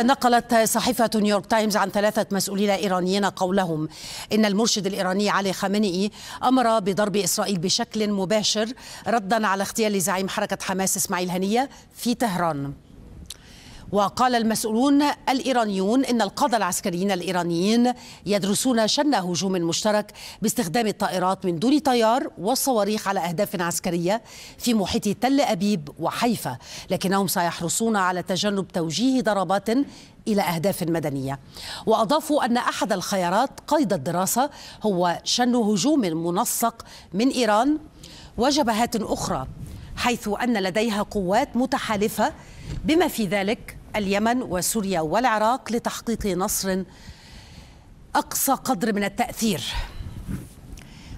نقلت صحيفة نيويورك تايمز عن ثلاثة مسؤولين إيرانيين قولهم إن المرشد الإيراني علي خامنئي أمر بضرب إسرائيل بشكل مباشر ردا على اغتيال زعيم حركة حماس إسماعيل هنية في طهران وقال المسؤولون الإيرانيون إن القادة العسكريين الإيرانيين يدرسون شن هجوم مشترك باستخدام الطائرات من دون طيار والصواريخ على أهداف عسكرية في محيط تل أبيب وحيفا لكنهم سيحرصون على تجنب توجيه ضربات إلى أهداف مدنية وأضافوا أن أحد الخيارات قيد الدراسة هو شن هجوم منسق من إيران وجبهات أخرى حيث أن لديها قوات متحالفة بما في ذلك اليمن وسوريا والعراق لتحقيق نصر أقصى قدر من التأثير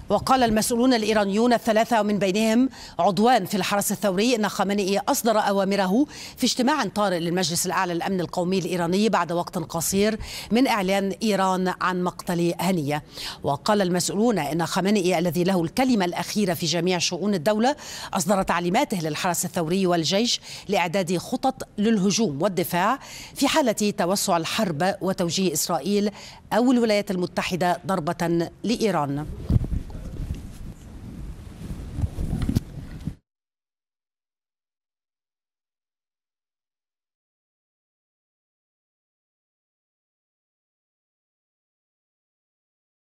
وقال المسؤولون الإيرانيون الثلاثة من بينهم عضوان في الحرس الثوري أن خامنئي أصدر أوامره في اجتماع طارئ للمجلس الأعلى للأمن القومي الإيراني بعد وقت قصير من إعلان إيران عن مقتل هنية وقال المسؤولون أن خامنئي الذي له الكلمة الأخيرة في جميع شؤون الدولة أصدر تعليماته للحرس الثوري والجيش لإعداد خطط للهجوم والدفاع في حالة توسع الحرب وتوجيه إسرائيل أو الولايات المتحدة ضربة لإيران